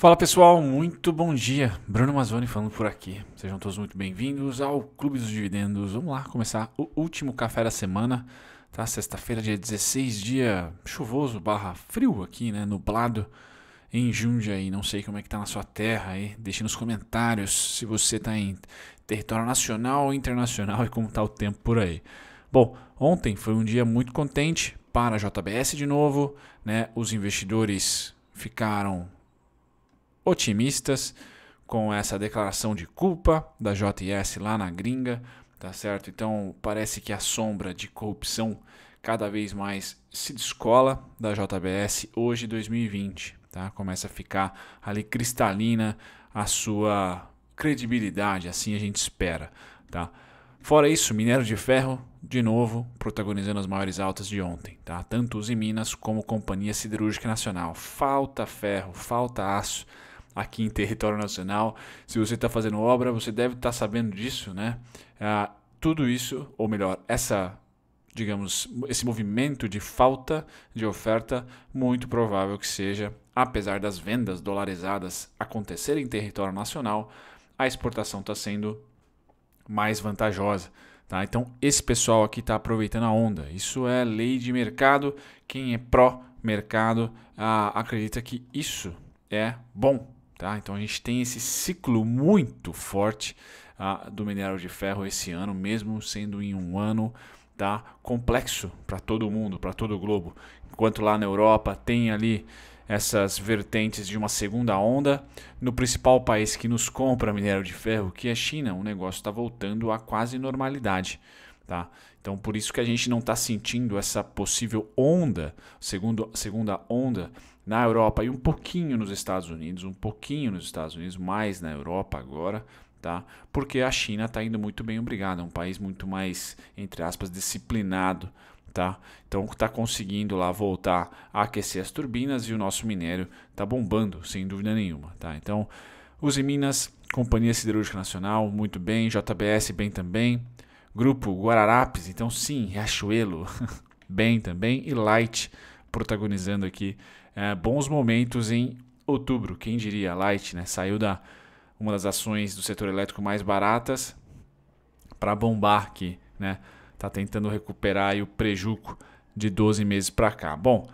Fala pessoal, muito bom dia. Bruno Mazzoni falando por aqui. Sejam todos muito bem-vindos ao Clube dos Dividendos. Vamos lá começar o último café da semana, tá? Sexta-feira, dia 16, dia chuvoso barra frio aqui, né? Nublado em Jundiaí. Não sei como é que tá na sua terra aí. Deixe nos comentários se você tá em território nacional ou internacional e como tá o tempo por aí. Bom, ontem foi um dia muito contente para a JBS de novo, né? Os investidores ficaram otimistas com essa declaração de culpa da JS lá na gringa, tá certo? Então parece que a sombra de corrupção cada vez mais se descola da JBS hoje 2020, tá? Começa a ficar ali cristalina a sua credibilidade, assim a gente espera, tá? Fora isso, minério de ferro, de novo, protagonizando as maiores altas de ontem, tá? Tanto os em Minas como Companhia Siderúrgica Nacional. Falta ferro, falta aço aqui em território nacional. Se você está fazendo obra, você deve estar tá sabendo disso, né? Ah, tudo isso, ou melhor, essa digamos, esse movimento de falta de oferta, muito provável que seja, apesar das vendas dolarizadas acontecerem em território nacional, a exportação está sendo mais vantajosa. Tá? Então, esse pessoal aqui está aproveitando a onda. Isso é lei de mercado. Quem é pró-mercado ah, acredita que isso é bom Tá? Então a gente tem esse ciclo muito forte ah, do minério de ferro esse ano, mesmo sendo em um ano tá, complexo para todo mundo, para todo o globo. Enquanto lá na Europa tem ali essas vertentes de uma segunda onda, no principal país que nos compra minério de ferro, que é a China, o negócio está voltando à quase normalidade. Tá? Então por isso que a gente não está sentindo essa possível onda, segundo, segunda onda na Europa e um pouquinho nos Estados Unidos, um pouquinho nos Estados Unidos, mais na Europa agora, tá? Porque a China está indo muito bem, obrigado, é um país muito mais, entre aspas, disciplinado, tá? Então está conseguindo lá voltar a aquecer as turbinas e o nosso minério está bombando, sem dúvida nenhuma, tá? Então, Use Minas, Companhia Siderúrgica Nacional, muito bem, JBS bem também, Grupo Guararapes, então sim, Riachuelo, bem também e Light protagonizando aqui é, bons momentos em outubro. Quem diria? Light né? saiu da uma das ações do setor elétrico mais baratas para bombar aqui. Né? Tá tentando recuperar o prejuco de 12 meses para cá. Bom,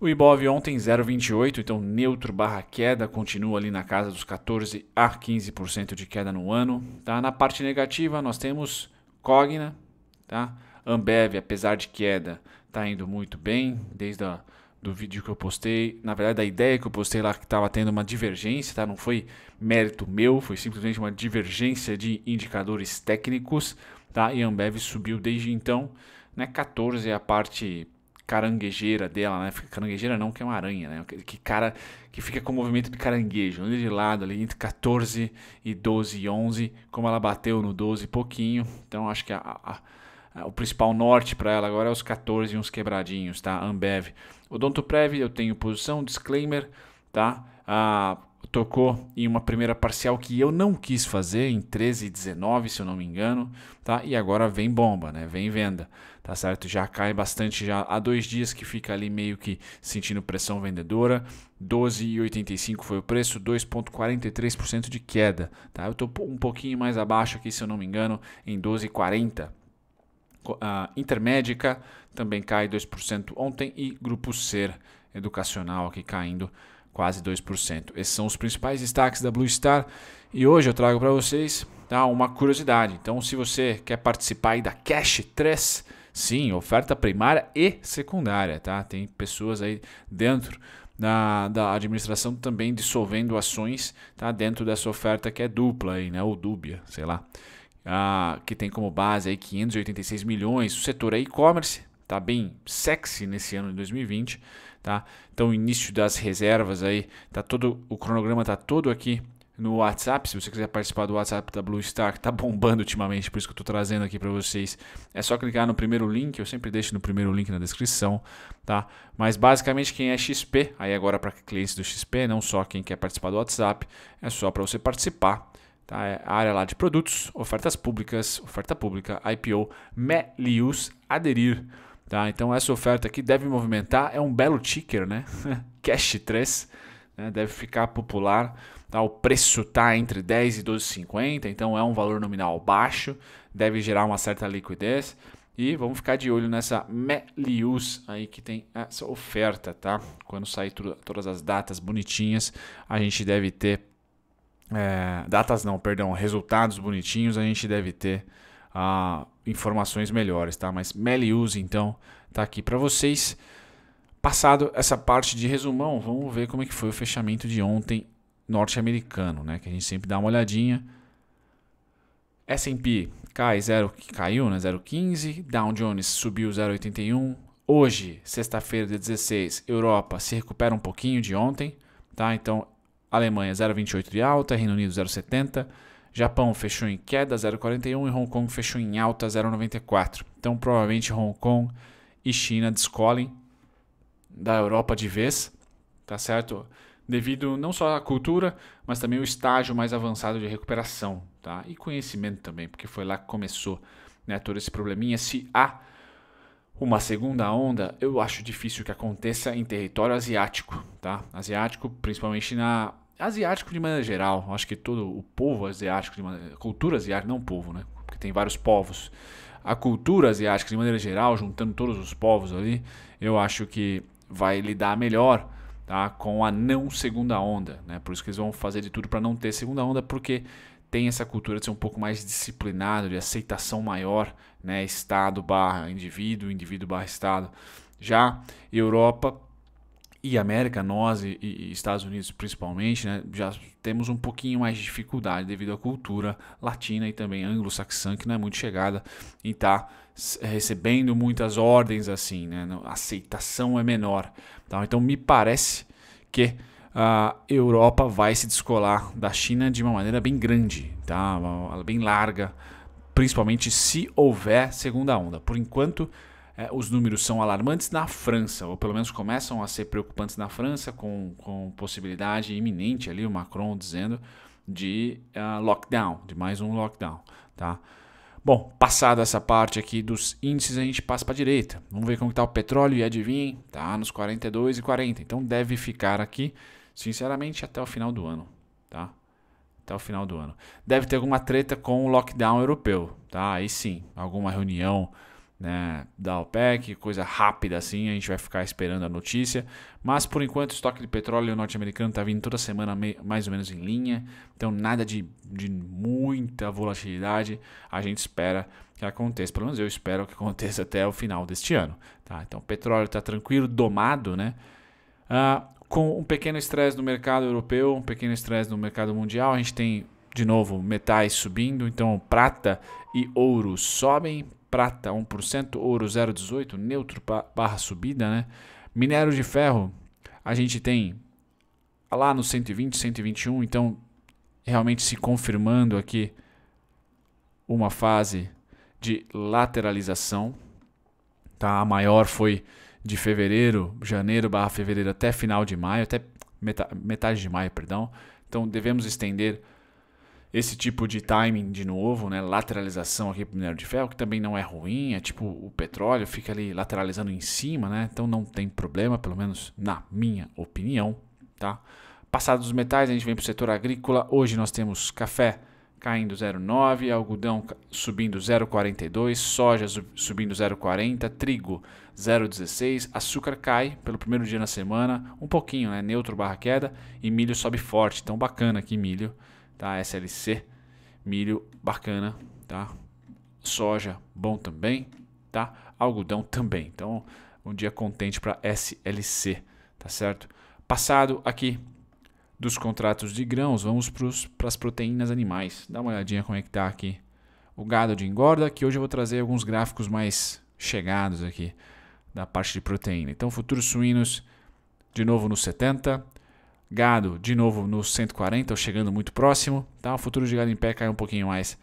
o Ibov ontem 0,28, então neutro barra queda, continua ali na casa dos 14 a 15% de queda no ano. Tá? Na parte negativa nós temos Cogna, tá? Ambev, apesar de queda, está indo muito bem, desde a, do vídeo que eu postei, na verdade da ideia que eu postei lá que estava tendo uma divergência, tá? Não foi mérito meu, foi simplesmente uma divergência de indicadores técnicos, tá? E a Ambev subiu desde então, né? 14 é a parte caranguejeira dela, né? Caranguejeira não, que é uma aranha, né? Que cara que fica com o movimento de caranguejo, anda né? de lado ali entre 14 e 12 e 11, como ela bateu no 12 pouquinho. Então acho que a, a ah, o principal norte para ela agora é os 14 e uns quebradinhos, tá? Ambev. O Donto Prev, eu tenho posição, disclaimer, tá? Ah, tocou em uma primeira parcial que eu não quis fazer em 13 e 19, se eu não me engano, tá? E agora vem bomba, né? Vem venda, tá certo? Já cai bastante já há dois dias que fica ali meio que sentindo pressão vendedora. 12,85 foi o preço, 2.43% de queda, tá? Eu tô um pouquinho mais abaixo aqui, se eu não me engano, em 12,40 a Intermédica também cai 2% ontem e Grupo Ser Educacional aqui caindo quase 2%. Esses são os principais destaques da Blue Star e hoje eu trago para vocês tá, uma curiosidade. Então, se você quer participar da Cash 3, sim, oferta primária e secundária, tá? Tem pessoas aí dentro da, da administração também dissolvendo ações, tá? Dentro dessa oferta que é dupla aí, né? Ou dúbia, sei lá ah, que tem como base aí 586 milhões. O setor é e-commerce, tá bem sexy nesse ano de 2020, tá? Então, início das reservas aí, tá todo o cronograma tá todo aqui no WhatsApp. Se você quiser participar do WhatsApp da Blue Star, que tá bombando ultimamente, por isso que eu tô trazendo aqui para vocês, é só clicar no primeiro link, eu sempre deixo no primeiro link na descrição, tá? Mas basicamente quem é XP, aí agora para clientes do XP, não só quem quer participar do WhatsApp, é só para você participar Tá? É a área lá de produtos, ofertas públicas, oferta pública, IPO, Melius, aderir. Tá? Então essa oferta aqui deve movimentar, é um belo ticker, né? Cash 3, né? deve ficar popular. Tá? O preço está entre 10 e 12,50, então é um valor nominal baixo, deve gerar uma certa liquidez. E vamos ficar de olho nessa Melius aí que tem essa oferta, tá? Quando sair todas as datas bonitinhas, a gente deve ter é, datas não, perdão, resultados bonitinhos, a gente deve ter ah, informações melhores, tá? Mas Melius, então, tá aqui para vocês. Passado essa parte de resumão, vamos ver como é que foi o fechamento de ontem norte-americano, né? Que a gente sempre dá uma olhadinha. S&P cai 0, caiu, né? 0,15. Dow Jones subiu 0,81. Hoje, sexta-feira, dia 16, Europa se recupera um pouquinho de ontem, tá? Então, Alemanha 0,28 de alta, Reino Unido 0,70, Japão fechou em queda 0,41 e Hong Kong fechou em alta 0,94. Então provavelmente Hong Kong e China descolem da Europa de vez, tá certo? Devido não só à cultura, mas também ao estágio mais avançado de recuperação, tá? E conhecimento também, porque foi lá que começou né, todo esse probleminha. Se há uma segunda onda eu acho difícil que aconteça em território asiático, tá? Asiático, principalmente na. Asiático de maneira geral, eu acho que todo o povo asiático, de maneira, cultura asiática, não povo, né? Porque tem vários povos. A cultura asiática de maneira geral, juntando todos os povos ali, eu acho que vai lidar melhor tá? com a não segunda onda, né? Por isso que eles vão fazer de tudo para não ter segunda onda, porque tem essa cultura de ser um pouco mais disciplinado, de aceitação maior, né? Estado barra indivíduo, indivíduo barra Estado. Já Europa e América, nós e, e Estados Unidos principalmente, né? já temos um pouquinho mais de dificuldade devido à cultura latina e também anglo-saxã, que não é muito chegada em estar tá recebendo muitas ordens assim, né? A aceitação é menor. Tá? Então me parece que a Europa vai se descolar da China de uma maneira bem grande, tá? bem larga, principalmente se houver segunda onda. Por enquanto, é, os números são alarmantes na França, ou pelo menos começam a ser preocupantes na França, com, com possibilidade iminente ali, o Macron dizendo, de uh, lockdown, de mais um lockdown, tá? Bom, passada essa parte aqui dos índices, a gente passa para a direita. Vamos ver como está o petróleo e adivinha, tá nos 42 e 40. Então deve ficar aqui Sinceramente, até o final do ano, tá? Até o final do ano. Deve ter alguma treta com o lockdown europeu, tá? Aí sim, alguma reunião né, da OPEC, coisa rápida assim, a gente vai ficar esperando a notícia. Mas por enquanto o estoque de petróleo norte-americano está vindo toda semana mais ou menos em linha, então nada de, de muita volatilidade. A gente espera que aconteça, pelo menos eu espero que aconteça até o final deste ano. Tá? Então o petróleo está tranquilo, domado, né? Uh, com um pequeno estresse no mercado europeu, um pequeno estresse no mercado mundial. A gente tem, de novo, metais subindo, então prata e ouro sobem. Prata 1%, ouro 0,18, neutro barra subida, né? Minério de ferro, a gente tem lá no 120, 121, então realmente se confirmando aqui uma fase de lateralização. Tá? A maior foi de fevereiro, janeiro barra fevereiro até final de maio, até metade de maio, perdão. Então devemos estender esse tipo de timing de novo, né? Lateralização aqui para o minério de ferro, que também não é ruim, é tipo o petróleo fica ali lateralizando em cima, né? Então não tem problema, pelo menos na minha opinião, tá? Passados os metais, a gente vem para o setor agrícola. Hoje nós temos café caindo 0,9, algodão subindo 0,42, soja subindo 0,40, trigo 0,16. Açúcar cai pelo primeiro dia na semana, um pouquinho, né? Neutro barra queda. E milho sobe forte. Então, bacana aqui milho, tá? SLC, milho, bacana, tá? Soja, bom também, tá? Algodão também. Então, um dia contente para SLC, tá certo? Passado aqui dos contratos de grãos, vamos para as proteínas animais. Dá uma olhadinha como é que tá aqui o gado de engorda, que hoje eu vou trazer alguns gráficos mais chegados aqui da parte de proteína. Então, futuros suínos de novo nos 70, gado de novo nos 140, ou chegando muito próximo, tá? O futuro de gado em pé caiu um pouquinho mais,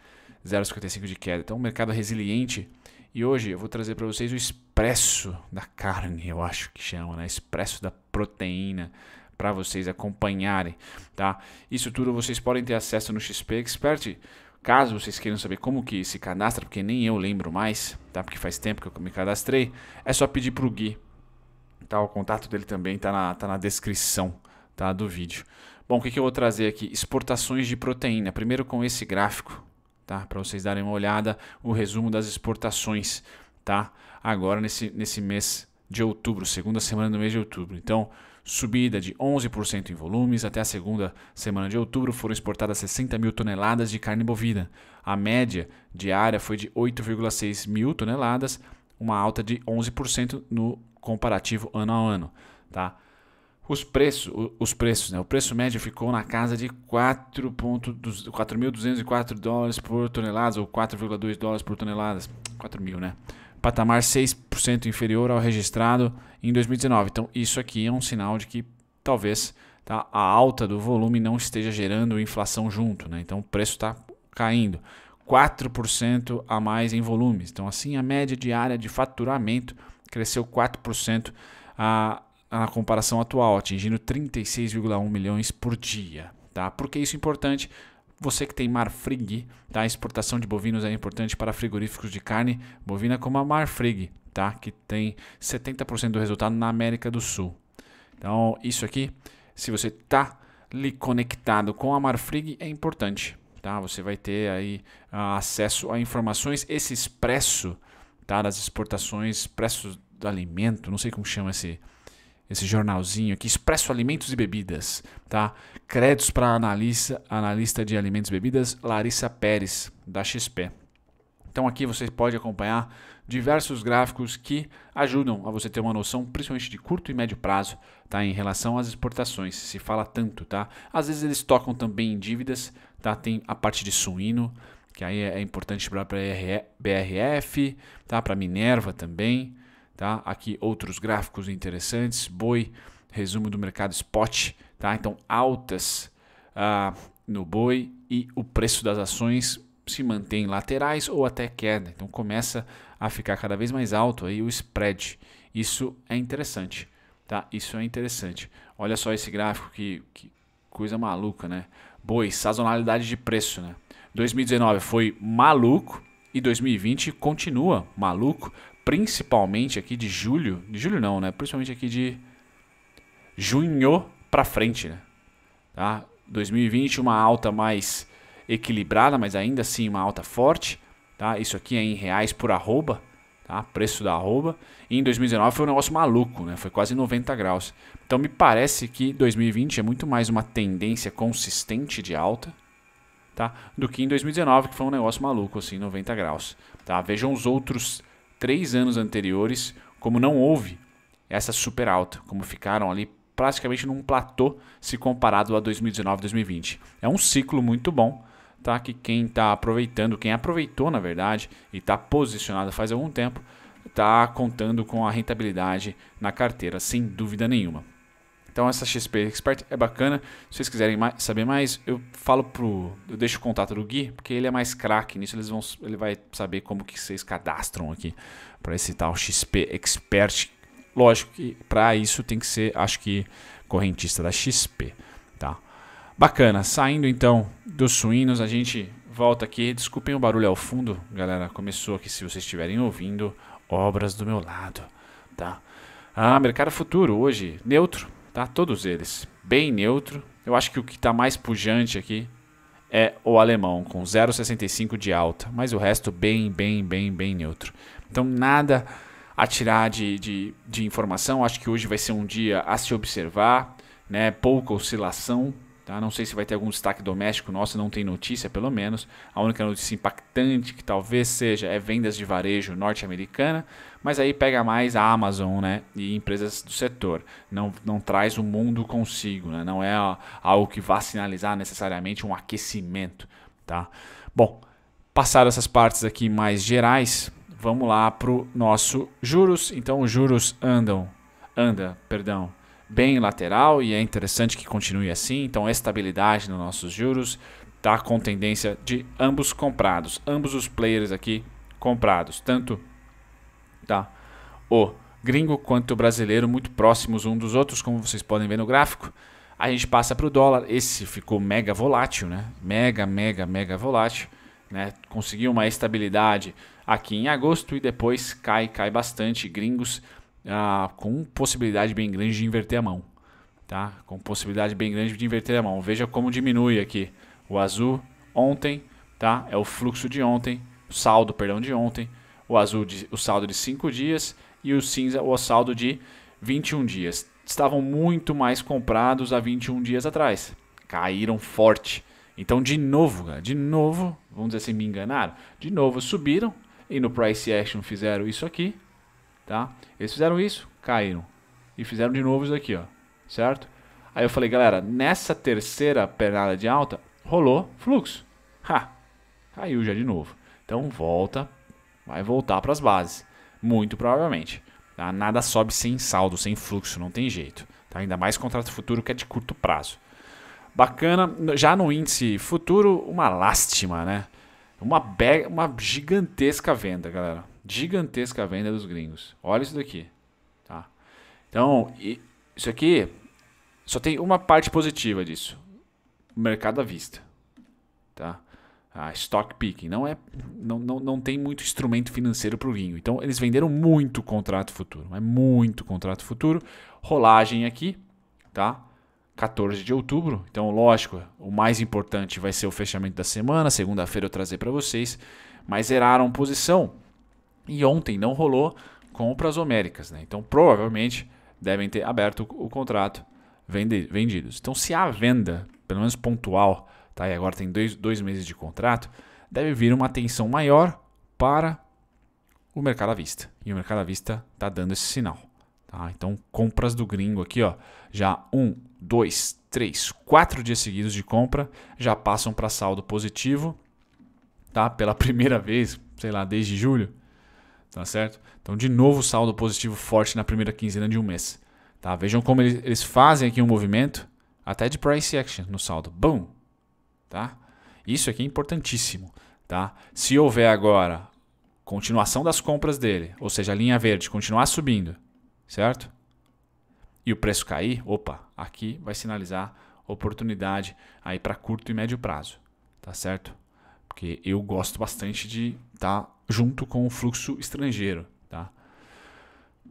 0,55 de queda. Então, um mercado é resiliente. E hoje eu vou trazer para vocês o expresso da carne, eu acho que chama, né? Expresso da proteína para vocês acompanharem, tá? Isso tudo vocês podem ter acesso no XP Expert. Caso vocês queiram saber como que se cadastra, porque nem eu lembro mais, tá? Porque faz tempo que eu me cadastrei, é só pedir pro Gui. Tá? O contato dele também tá na, tá na descrição tá? do vídeo. Bom, o que, que eu vou trazer aqui? Exportações de proteína. Primeiro com esse gráfico, tá? Para vocês darem uma olhada, o resumo das exportações, tá? Agora nesse, nesse mês de outubro, segunda semana do mês de outubro. Então, subida de 11% em volumes. Até a segunda semana de outubro foram exportadas 60 mil toneladas de carne bovina. A média diária foi de 8,6 mil toneladas, uma alta de 11% no comparativo ano a ano. Tá? Os preços, os preços, né? O preço médio ficou na casa de 4.204 dólares por tonelada ou 4,2 dólares por tonelada, 4 mil, né? patamar 6% inferior ao registrado em 2019. Então, isso aqui é um sinal de que talvez tá, a alta do volume não esteja gerando inflação junto. Né? Então, o preço está caindo. 4% a mais em volumes. Então, assim, a média diária de faturamento cresceu 4% a, a, na comparação atual, atingindo 36,1 milhões por dia. Tá? Por que isso é importante? Você que tem Marfrig, tá? A exportação de bovinos é importante para frigoríficos de carne bovina como a Marfrig, tá? Que tem 70% do resultado na América do Sul. Então, isso aqui, se você tá lhe conectado com a Marfrig, é importante, tá? Você vai ter aí uh, acesso a informações, esse expresso, tá? Das exportações, preços do alimento, não sei como chama esse esse jornalzinho aqui, Expresso Alimentos e Bebidas, tá? Créditos para analista, analista de alimentos e bebidas, Larissa Pérez, da XP. Então aqui você pode acompanhar diversos gráficos que ajudam a você ter uma noção, principalmente de curto e médio prazo, tá? Em relação às exportações, se fala tanto, tá? Às vezes eles tocam também em dívidas, tá? Tem a parte de suíno, que aí é importante para BRF, tá? Para Minerva também. Tá? Aqui outros gráficos interessantes, boi, resumo do mercado spot, tá? Então altas ah, no boi e o preço das ações se mantém laterais ou até queda. Então começa a ficar cada vez mais alto aí o spread. Isso é interessante, tá? Isso é interessante. Olha só esse gráfico que, que coisa maluca, né? Boi, sazonalidade de preço, né? 2019 foi maluco e 2020 continua maluco, principalmente aqui de julho, de julho não, né? Principalmente aqui de junho para frente, né? Tá? 2020 uma alta mais equilibrada, mas ainda assim uma alta forte, tá? Isso aqui é em reais por arroba, tá? Preço da arroba. E em 2019 foi um negócio maluco, né? Foi quase 90 graus. Então me parece que 2020 é muito mais uma tendência consistente de alta, tá? Do que em 2019 que foi um negócio maluco assim, 90 graus, tá? Vejam os outros três anos anteriores, como não houve essa super alta, como ficaram ali praticamente num platô se comparado a 2019-2020. É um ciclo muito bom, tá? Que quem está aproveitando, quem aproveitou na verdade e está posicionado faz algum tempo, está contando com a rentabilidade na carteira, sem dúvida nenhuma. Então essa XP Expert é bacana. Se vocês quiserem mais, saber mais, eu falo pro, eu deixo o contato do Gui, porque ele é mais craque nisso, eles vão, ele vai saber como que vocês cadastram aqui para esse tal XP Expert. Lógico que para isso tem que ser, acho que correntista da XP, tá? Bacana. Saindo então dos suínos, a gente volta aqui. Desculpem o barulho ao fundo, galera. Começou aqui se vocês estiverem ouvindo obras do meu lado, tá? Ah, mercado futuro hoje neutro, tá? Todos eles, bem neutro. Eu acho que o que está mais pujante aqui é o alemão, com 0,65 de alta, mas o resto bem, bem, bem, bem neutro. Então nada a tirar de, de, de informação, acho que hoje vai ser um dia a se observar, né? pouca oscilação, Tá? Não sei se vai ter algum destaque doméstico nosso, não tem notícia pelo menos. A única notícia impactante que talvez seja é vendas de varejo norte-americana, mas aí pega mais a Amazon né? e empresas do setor. Não, não traz o mundo consigo, né? não é algo que vá sinalizar necessariamente um aquecimento. Tá? Bom, passado essas partes aqui mais gerais, vamos lá para o nosso juros. Então, os juros andam, anda, perdão, bem lateral e é interessante que continue assim. Então, estabilidade nos nossos juros, tá com tendência de ambos comprados, ambos os players aqui comprados, tanto tá o gringo quanto o brasileiro muito próximos um dos outros, como vocês podem ver no gráfico. A gente passa para o dólar, esse ficou mega volátil, né? Mega, mega, mega volátil, né? Conseguiu uma estabilidade aqui em agosto e depois cai, cai bastante. Gringos ah, com possibilidade bem grande de inverter a mão. Tá? Com possibilidade bem grande de inverter a mão. Veja como diminui aqui. O azul ontem tá? é o fluxo de ontem, o saldo perdão, de ontem. O azul, de, o saldo de 5 dias e o cinza, o saldo de 21 dias. Estavam muito mais comprados há 21 dias atrás. Caíram forte. Então, de novo, de novo, vamos dizer assim, me enganaram. De novo, subiram e no price action fizeram isso aqui tá? Eles fizeram isso, caíram. E fizeram de novo isso aqui, ó. Certo? Aí eu falei, galera, nessa terceira pernada de alta, rolou fluxo. Ha! Caiu já de novo. Então volta, vai voltar para as bases. Muito provavelmente. Tá? Nada sobe sem saldo, sem fluxo, não tem jeito. Tá? Ainda mais contrato futuro que é de curto prazo. Bacana, já no índice futuro, uma lástima, né? Uma, uma gigantesca venda, galera gigantesca venda dos gringos. Olha isso daqui. Tá? Então, isso aqui só tem uma parte positiva disso. mercado à vista. Tá? Ah, stock picking. Não, é, não, não, não tem muito instrumento financeiro para o gringo. Então, eles venderam muito contrato futuro. É muito contrato futuro. Rolagem aqui. Tá? 14 de outubro. Então, lógico, o mais importante vai ser o fechamento da semana. Segunda-feira eu trazer para vocês. Mas zeraram posição e ontem não rolou compras homéricas, né? Então provavelmente devem ter aberto o contrato vendidos. Então se há venda, pelo menos pontual, tá? E agora tem dois, dois meses de contrato, deve vir uma atenção maior para o mercado à vista. E o mercado à vista está dando esse sinal. Tá? Então, compras do gringo aqui, ó, já um, dois, três, quatro dias seguidos de compra já passam para saldo positivo. Tá? Pela primeira vez, sei lá, desde julho tá certo? Então, de novo, saldo positivo forte na primeira quinzena de um mês. Tá? Vejam como eles, eles fazem aqui um movimento até de price action no saldo. Bum! Tá? Isso aqui é importantíssimo. Tá? Se houver agora continuação das compras dele, ou seja, a linha verde continuar subindo, certo? E o preço cair, opa, aqui vai sinalizar oportunidade aí para curto e médio prazo, tá certo? Porque eu gosto bastante de estar tá junto com o fluxo estrangeiro. Tá?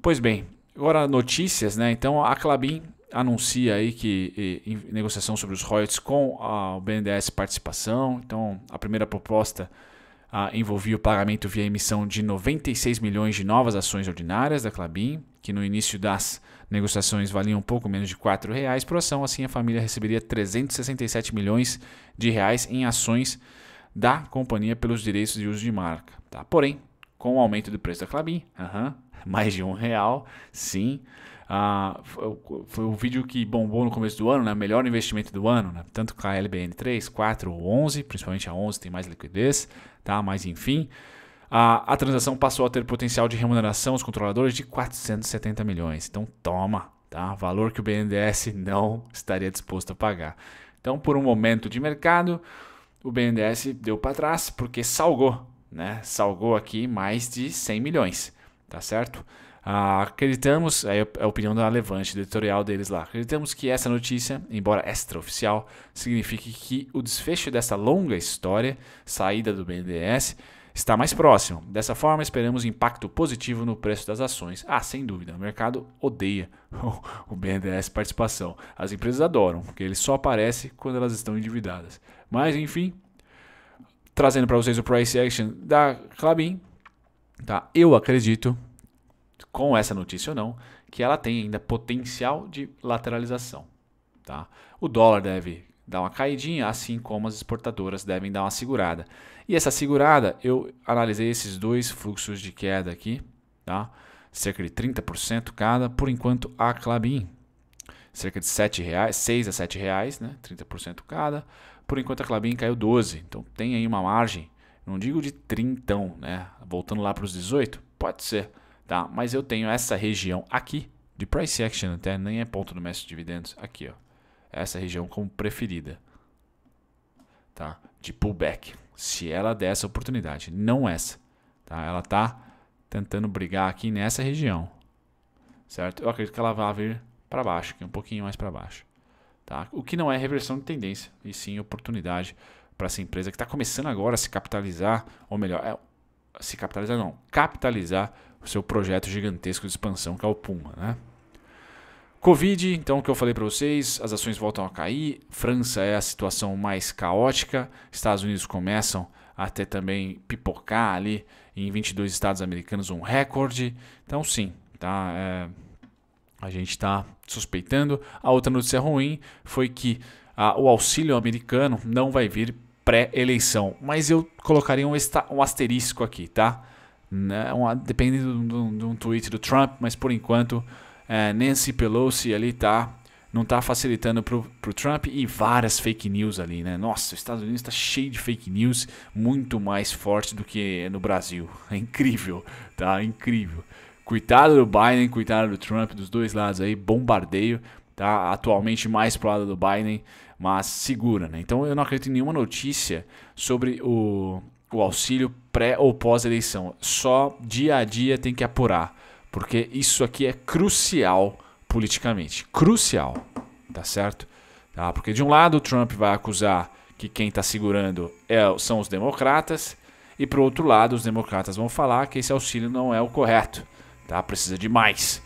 Pois bem, agora notícias, né? Então a Clabin anuncia aí que e, em negociação sobre os royalties com a, o BNDES participação. Então a primeira proposta envolvia o pagamento via emissão de 96 milhões de novas ações ordinárias da Clabin, que no início das negociações valiam um pouco menos de R$ reais por ação, assim a família receberia 367 milhões de reais em ações da companhia pelos direitos de uso de marca. Tá? Porém, com o aumento do preço da Clabin, uh -huh, mais de um real, sim. Ah, foi o vídeo que bombou no começo do ano, né? melhor investimento do ano, né? tanto com a LBN 3, 4 ou 11, principalmente a 11 tem mais liquidez, tá? mas enfim. A, a, transação passou a ter potencial de remuneração aos controladores de 470 milhões. Então toma, tá? Valor que o BNDES não estaria disposto a pagar. Então, por um momento de mercado, o BNDES deu para trás porque salgou, né? Salgou aqui mais de 100 milhões, tá certo? Ah, acreditamos, é, é a opinião da Levante, do editorial deles lá, acreditamos que essa notícia, embora extraoficial, signifique que o desfecho dessa longa história, saída do BNDES, está mais próximo. Dessa forma, esperamos impacto positivo no preço das ações. Ah, sem dúvida, o mercado odeia o BNDES participação. As empresas adoram, porque ele só aparece quando elas estão endividadas. Mas, enfim, trazendo para vocês o price action da Clabin, tá? Eu acredito com essa notícia ou não, que ela tem ainda potencial de lateralização. Tá? O dólar deve dá uma caidinha, assim como as exportadoras devem dar uma segurada. E essa segurada, eu analisei esses dois fluxos de queda aqui, tá? cerca de 30% cada, por enquanto a Clabin, cerca de 7 reais, 6 a 7 reais, né? 30% cada, por enquanto a Clabin caiu 12, então tem aí uma margem, não digo de 30, né? voltando lá para os 18, pode ser, tá? mas eu tenho essa região aqui, de price action até, nem é ponto do mestre de dividendos, aqui ó, essa região como preferida tá? de pullback. Se ela der essa oportunidade, não essa. Tá? Ela está tentando brigar aqui nessa região. Certo? Eu acredito que ela vai vir para baixo, aqui, é um pouquinho mais para baixo. Tá? O que não é reversão de tendência, e sim oportunidade para essa empresa que está começando agora a se capitalizar, ou melhor, é, se capitalizar não, capitalizar o seu projeto gigantesco de expansão que é o Puma, né? Covid, então, o que eu falei para vocês, as ações voltam a cair. França é a situação mais caótica. Estados Unidos começam até também pipocar ali em 22 estados americanos um recorde. Então, sim, tá, é, a gente está suspeitando. A outra notícia ruim foi que a, ah, o auxílio americano não vai vir pré-eleição, mas eu colocaria um, esta, um asterisco aqui, tá? Né, dependendo de um tweet do Trump, mas por enquanto é, Nancy Pelosi ali tá não tá facilitando pro, pro Trump e várias fake news ali, né? Nossa, os Estados Unidos está cheio de fake news, muito mais forte do que no Brasil. É incrível, tá? incrível. Cuidado do Biden, cuidado do Trump, dos dois lados aí, bombardeio, tá? Atualmente mais pro lado do Biden, mas segura, né? Então eu não acredito em nenhuma notícia sobre o, o auxílio pré ou pós-eleição. Só dia a dia tem que apurar porque isso aqui é crucial politicamente. Crucial, tá certo? Tá? Porque de um lado o Trump vai acusar que quem está segurando é, são os democratas, e por outro lado os democratas vão falar que esse auxílio não é o correto, tá? precisa de mais.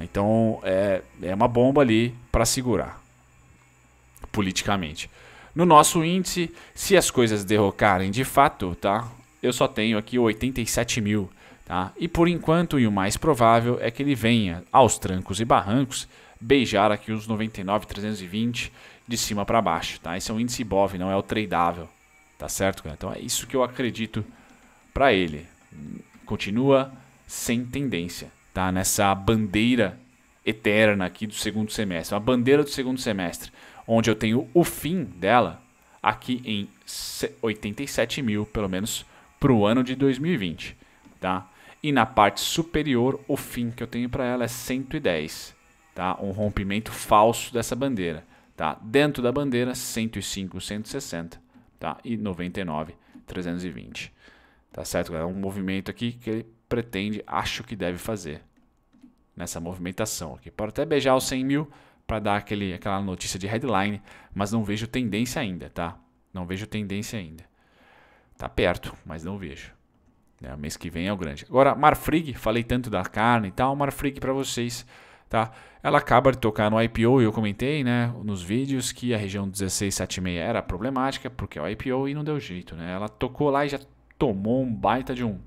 Então é, é uma bomba ali para segurar politicamente. No nosso índice, se as coisas derrocarem de fato, tá? Eu só tenho aqui 87 mil Tá? E por enquanto, e o mais provável, é que ele venha aos trancos e barrancos beijar aqui os 99,320 de cima para baixo. Tá? Esse é o índice bove, não é o tradável. Tá certo, cara? Então é isso que eu acredito para ele. Continua sem tendência, tá? Nessa bandeira eterna aqui do segundo semestre. uma bandeira do segundo semestre, onde eu tenho o fim dela aqui em 87 mil, pelo menos, para o ano de 2020, tá? E na parte superior, o fim que eu tenho para ela é 110, tá? Um rompimento falso dessa bandeira, tá? Dentro da bandeira, 105, 160, tá? E 99, 320. Tá certo, galera? É um movimento aqui que ele pretende, acho que deve fazer nessa movimentação aqui. Pode até beijar os 100 mil para dar aquele, aquela notícia de headline, mas não vejo tendência ainda, tá? Não vejo tendência ainda. Tá perto, mas não vejo. Né? Mês que vem é o grande. Agora, Marfrig, falei tanto da carne e tal, Marfrig para vocês, tá? Ela acaba de tocar no IPO e eu comentei, né, nos vídeos que a região 1676 era problemática porque é o IPO e não deu jeito, né? Ela tocou lá e já tomou um baita de um.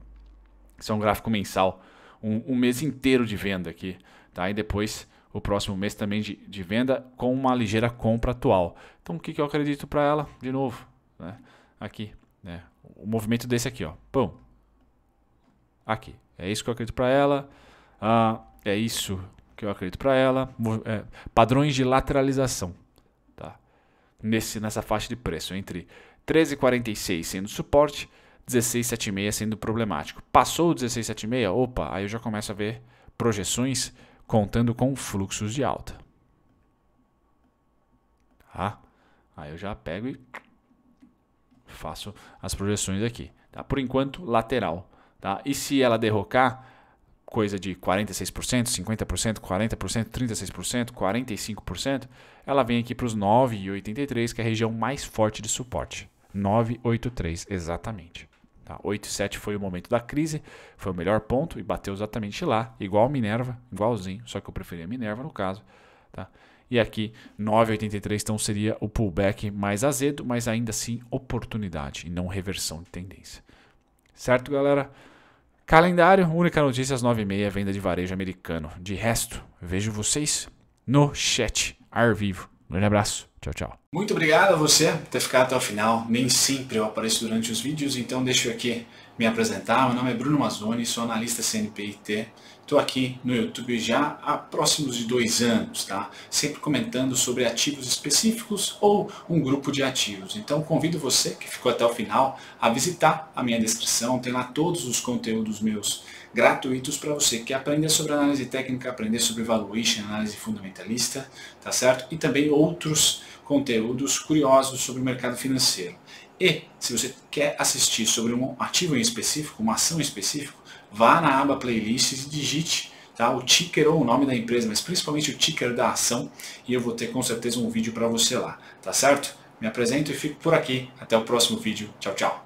Isso é um gráfico mensal, um, um mês inteiro de venda aqui, tá? E depois o próximo mês também de, de venda com uma ligeira compra atual. Então, o que, que eu acredito para ela? De novo, né? aqui, né? o movimento desse aqui, ó. Pum, aqui. É isso que eu acredito para ela. Ah, é isso que eu acredito para ela. É, padrões de lateralização. Tá? Nesse, nessa faixa de preço, entre 13,46 sendo suporte, 16,76 sendo problemático. Passou o 16,76, opa, aí eu já começo a ver projeções contando com fluxos de alta. Tá? Aí eu já pego e faço as projeções aqui. Tá? Por enquanto, lateral. Tá? E se ela derrocar, coisa de 46%, 50%, 40%, 36%, 45%, ela vem aqui para os 9,83, que é a região mais forte de suporte. 9,83 exatamente. Tá? 8,7 foi o momento da crise, foi o melhor ponto e bateu exatamente lá, igual Minerva, igualzinho, só que eu preferia Minerva no caso. Tá? E aqui 9,83 então seria o pullback mais azedo, mas ainda assim oportunidade e não reversão de tendência. Certo, galera? Calendário, única notícia às 9h30, venda de varejo americano. De resto, vejo vocês no chat, ar vivo. Um grande abraço. Tchau, tchau. Muito obrigado a você por ter ficado até o final. Nem sempre eu apareço durante os vídeos, então deixa eu aqui me apresentar. Meu nome é Bruno Mazzoni, sou analista CNPIT. Estou aqui no YouTube já há próximos de dois anos, tá? Sempre comentando sobre ativos específicos ou um grupo de ativos. Então convido você que ficou até o final a visitar a minha descrição. Tem lá todos os conteúdos meus gratuitos para você que aprender sobre análise técnica, aprender sobre valuation, análise fundamentalista, tá certo? E também outros conteúdos curiosos sobre o mercado financeiro. E, se você quer assistir sobre um ativo em específico, uma ação em específico, vá na aba playlists e digite tá, o ticker ou o nome da empresa, mas principalmente o ticker da ação, e eu vou ter com certeza um vídeo para você lá, tá certo? Me apresento e fico por aqui. Até o próximo vídeo. Tchau, tchau.